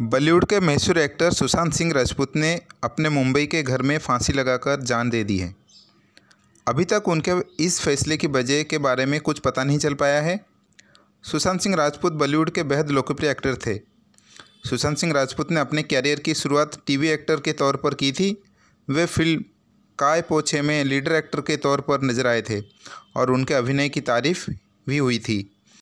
बॉलीवुड के मशहूर एक्टर सुशांत सिंह राजपूत ने अपने मुंबई के घर में फांसी लगाकर जान दे दी है अभी तक उनके इस फैसले की वजह के बारे में कुछ पता नहीं चल पाया है सुशांत सिंह राजपूत बॉलीवुड के बेहद लोकप्रिय एक्टर थे सुशांत सिंह राजपूत ने अपने कैरियर की शुरुआत टीवी एक्टर के तौर पर की थी वे फिल्म काय पोछे में लीडर एक्टर के तौर पर नजर आए थे और उनके अभिनय की तारीफ भी हुई थी